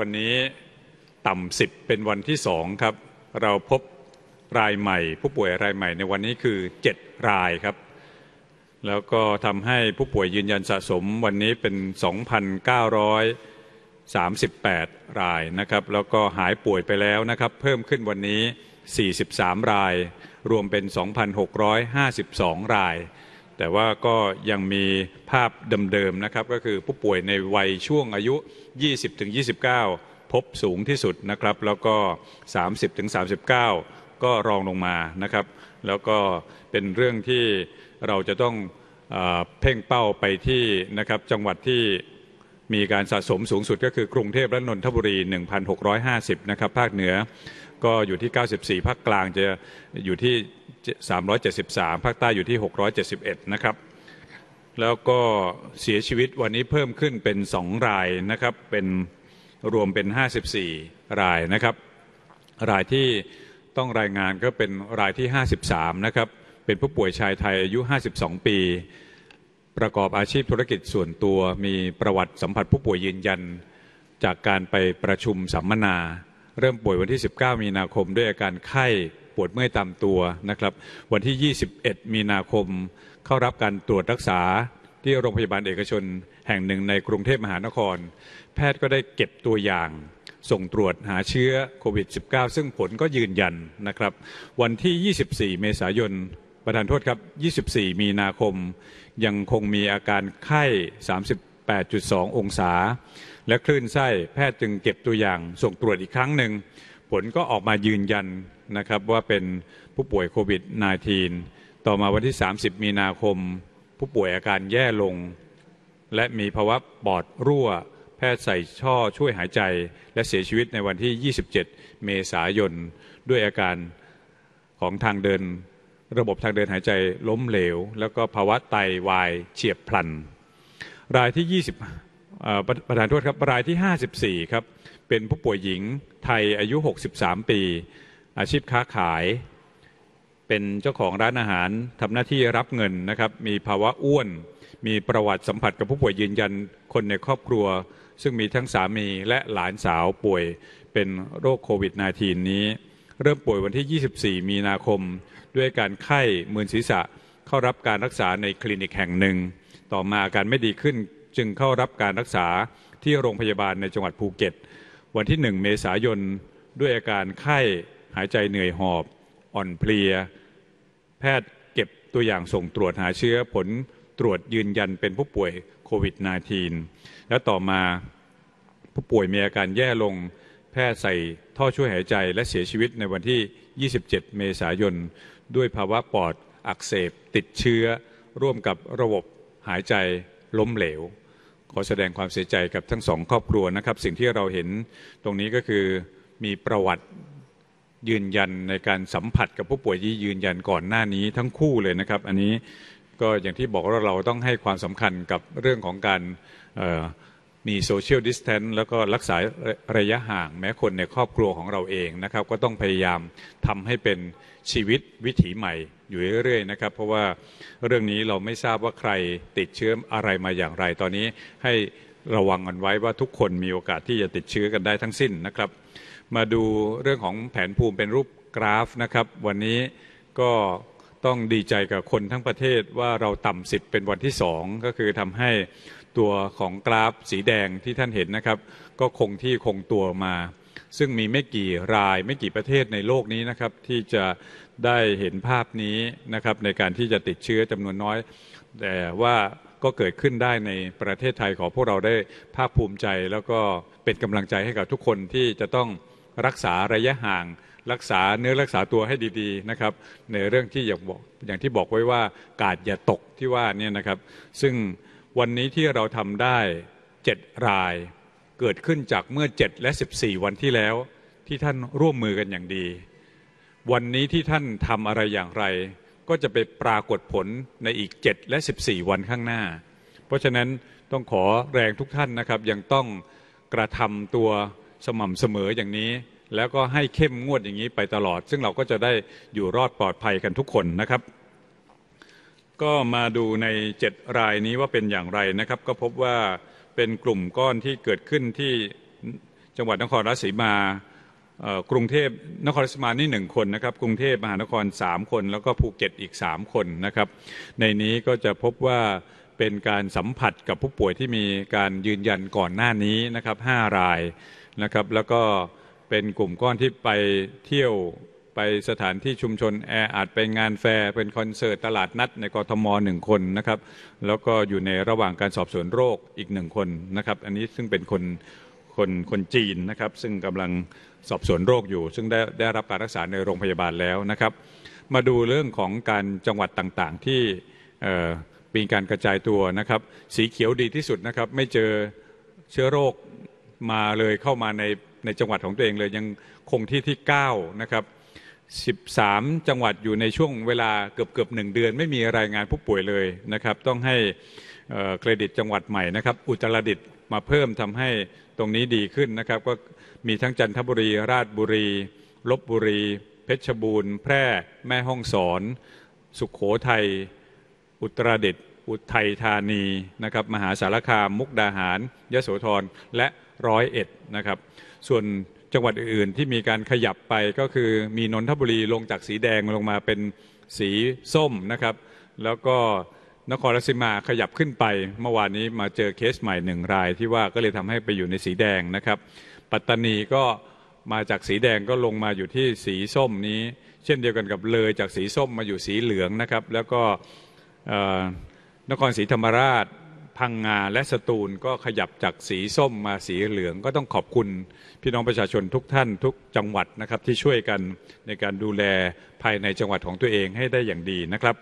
วันนี้ต่ำสิบเป็นวันที่สองครับ เราพบรายใหม่ ผู้ป่วยรายใหม่ในวันนี้คือ 7 รายครับ แล้วก็ทำให้ผู้ป่วยยืนยันสะสม วันนี้เป็น 2,938 รายนะครับแล้วก็หายป่วยไปแล้วนะครับ เพิ่มขึ้นวันนี้ 43 ราย รวมเป็น 2,652 รายแต่ว่าก็ยังมีภาพเดิมๆนะครับ ก็คือผู้ป่วยในวัยช่วงอายุ 20-29 พบสูงที่สุดนะครับ แล้วก็ 30-39 ก็รองลงมานะครับ แล้วก็เป็นเรื่องที่เราจะต้องเพ่งเป้าไปที่นะครับจังหวัดที่มีการสะสมสูงสุดก็คือ กรุงเทพและนนทบุรี 1,650 นะครับ ภาคเหนือก็อยู่ที่ 94 ภาคกลางจะอยู่ที่373 ภาคใต้อยู่ที่ 671 นะครับ แล้วก็เสียชีวิตวันนี้เพิ่มขึ้นเป็น 2 รายนะครับ เป็นรวมเป็น 54 รายนะครับ รายที่ต้องรายงานก็เป็นรายที่ 53 นะครับ เป็นผู้ป่วยชายไทยอายุ 52 ปี ประกอบอาชีพธุรกิจส่วนตัว มีประวัติสัมผัสผู้ป่วยยืนยันจากการไปประชุมสัมมนา เริ่มป่วยวันที่ 19 มีนาคมด้วยอาการไข้ปวดเมื่อยตามตัวนะครับ วันที่ 21 มีนาคมเข้ารับการตรวจรักษาที่โรงพยาบาลเอกชนแห่งหนึ่งในกรุงเทพมหานคร แพทย์ก็ได้เก็บตัวอย่าง ส่งตรวจหาเชื้อโควิด -19 ซึ่งผลก็ยืนยันนะครับ วันที่ 24 เมษายน ประธานโทษครับ 24 มีนาคมยังคงมีอาการไข้ 38.2 องศา และคลื่นไส้แพทย์จึงเก็บตัวอย่าง ส่งตรวจอีกครั้งหนึ่งผลก็ออกมายืนยันนะครับว่าเป็นผู้ป่วยโควิด -19 ต่อมาวันที่ 30 มีนาคม ผู้ป่วยอาการแย่ลง และมีภาวะปอดรั่ว แพทย์ใส่ช่อช่วยหายใจและเสียชีวิตในวันที่ 27 เมษายน ด้วยอาการของทางเดิน ระบบทางเดินหายใจล้มเหลว แล้วก็ภาวะไตาวายเฉียบพลัน รายที่20ประธานโทษครับรายที่ 54 ครับ เป็นผู้ป่วยหญิงไทยอายุ 63 ปีอาชีพค้าขาย เป็นเจ้าของร้านอาหารทำหน้าที่รับเงินนะครับ มีภาวะอ้วน มีประวัติสัมผัสกับผู้ป่วยยืนยันคนในครอบครัว ซึ่งมีทั้งสามีและหลานสาวป่วยเป็นโรคโควิด -19 นี้ เริ่มป่วยวันที่ 24 มีนาคม ด้วยการไข้มืนศีรษะ เข้ารับการรักษาในคลินิกแห่งหนึ่ง ต่อมาอาการไม่ดีขึ้นจึงเข้ารับการรักษาที่โรงพยาบาลในจังหวัดภูเก็ตวันที่1เมษายนด้วยอาการไข้หายใจเหนื่อยหอบอ่อนเพลีย แพทย์เก็บตัวอย่างส่งตรวจหาเชื้อผลตรวจยืนยันเป็นผู้ป่วยโควิด -19 แล้วต่อมาผู้ป่วยมีอาการแย่ลง แพทย์ใส่ท่อช่วยหายใจและเสียชีวิตในวันที่ 27 เมษายน ด้วยภาวะปอดอักเสบติดเชื้อ ร่วมกับระบบหายใจล้มเหลว ขอแสดงความเสียใจกับทั้งสอง ครอบครัวนะครับสิ่งที่เราเห็นตรงนี้ก็คือมีประวัติยืนยันในการสัมผัสกับผู้ป่วยที่ยืนยันก่อนหน้านี้ทั้งคู่เลยนะครับอันนี้ก็อย่างที่บอกว่าเราต้องให้ความสำคัญกับเรื่องของการมีโซเชียลดิสแทนซ์แล้วก็รักษาระยะห่างแม้คนในครอบครัวของเราเองนะครับก็ต้องพยายามทำให้เป็นชีวิตวิถีใหม่อยู่เรื่อยๆนะครับเพราะว่าเรื่องนี้เราไม่ทราบว่าใครติดเชื้ออะไรมาอย่างไร ตอนนี้ให้ระวังกันไว้ว่าทุกคนมีโอกาสที่จะติดเชื้อกันได้ทั้งสิ้นนะครับ มาดูเรื่องของแผนภูมิเป็นรูปกราฟนะครับ วันนี้ก็ต้องดีใจกับคนทั้งประเทศว่าเราต่ำสิบเป็นวันที่สองก็คือทำให้ตัวของกราฟสีแดงที่ท่านเห็นนะครับ ก็คงที่คงตัวมา ซึ่งมีไม่กี่ราย ไม่กี่ประเทศในโลกนี้นะครับ ที่จะได้เห็นภาพนี้นะครับ ในการที่จะติดเชื้อจำนวนน้อย แต่ว่าก็เกิดขึ้นได้ในประเทศไทยขอพวกเราได้ภาคภูมิใจ แล้วก็เป็นกำลังใจให้กับทุกคนที่จะต้องรักษาระยะห่าง รักษาเนื้อรักษาตัวให้ดีๆนะครับ ในเรื่องที่อย่างบอก อย่างที่บอกไว้ว่า กาดอย่าตกที่ว่านี่นะครับ ซึ่งวันนี้ที่เราทำได้เจ็ดราย เกิดขึ้นจากเมื่อ7และ14 วันที่แล้วที่ท่านร่วมมือกันอย่างดี วันนี้ที่ท่านทำอะไรอย่างไรก็จะไปปรากฏผลในอีก 7 และ 14 วันข้างหน้า เพราะฉะนั้นต้องขอแรงทุกท่านนะครับยังต้องกระทำตัวสม่ำเสมออย่างนี้ แล้วก็ให้เข้มงวดอย่างนี้ไปตลอด ซึ่งเราก็จะได้อยู่รอดปลอดภัยกันทุกคนนะครับ ก็มาดูใน 7 รายนี้ว่าเป็นอย่างไรนะครับ ก็พบว่าเป็นกลุ่มก้อนที่เกิดขึ้นที่จังหวัดนครราชสีมากรุงเทพนครรสีมานี่หนึ่งคนนะครับ กรุงเทพมหานคร 3 คน แล้วก็ภูเก็ตอีก 3 คนนะครับในนี้ก็จะพบว่าเป็นการสัมผัสกับผู้ป่วยที่มีการยืนยันก่อนหน้านี้นะครับารายนะครับแล้วก็เป็นกลุ่มก้อนที่ไปเที่ยวไปสถานที่ชุมชนแออาจไปงานแฟร์เป็นคอนเสิร์ตตลาดนัดในกรทมหนึ่งคนนะครับแล้วก็อยู่ในระหว่างการสอบสวนโรคอีกหนึ่งคนนะครับ อันนี้ซึ่งเป็นคนคนคนจีนนะครับซึ่งกำลังสอบสวนโรคอยู่ซึ่งได้ได้รับการรักษาในโรงพยาบาลแล้วนะครับ มาดูเรื่องของการจังหวัดต่างๆ ที่มีการกระจายตัวนะครับสีเขียวดีที่สุดนะครับไม่เจอเชื้อโรคมาเลย เข้ามาในในจังหวัดของตัวเองเลยยังคงที่ที่9นะครับ 13 จังหวัดอยู่ในช่วงเวลาเกือบเกือบหนึ่งเดือน ไม่มีรายงานผู้ป่วยเลยนะครับต้องให้เครดิตจังหวัดใหม่นะครับอุตรดิตถ์มาเพิ่มทำให้ตรงนี้ดีขึ้นนะครับก็มีทั้งจันทบุรี ราชบุรีลบบุรี เพชรบูรณ์ แพร่แม่ฮ่องสอน สุขโขทัยอุตรดิตถ์อุทัยธานีนะครับ มหาสารคาม มุกดาหารยโสธรและร้อยเอ็ดนะครับ ส่วนจังหวัดอื่นๆที่มีการขยับไปก็คือมีนนทบุรีลงจากสีแดงลงมาเป็นสีส้มนะครับ แล้วก็นครราชสีมาขยับขึ้นไปเมื่อวานนี้มาเจอเคสใหม่หนึ่งรายที่ว่าก็เลยทำให้ไปอยู่ในสีแดงนะครับ ปัตตานีก็มาจากสีแดงก็ลงมาอยู่ที่สีส้มนี้ เช่นเดียวกันกับเลยจากสีส้มมาอยู่สีเหลืองนะครับ แล้วก็นครศรีธรรมราช พังงาและสตูลก็ขยับจากสีส้มมาสีเหลืองก็ต้องขอบคุณพี่น้องประชาชนทุกท่านทุกจังหวัดนะครับ ที่ช่วยกันในการดูแลภายในจังหวัดของตัวเองให้ได้อย่างดีนะครับ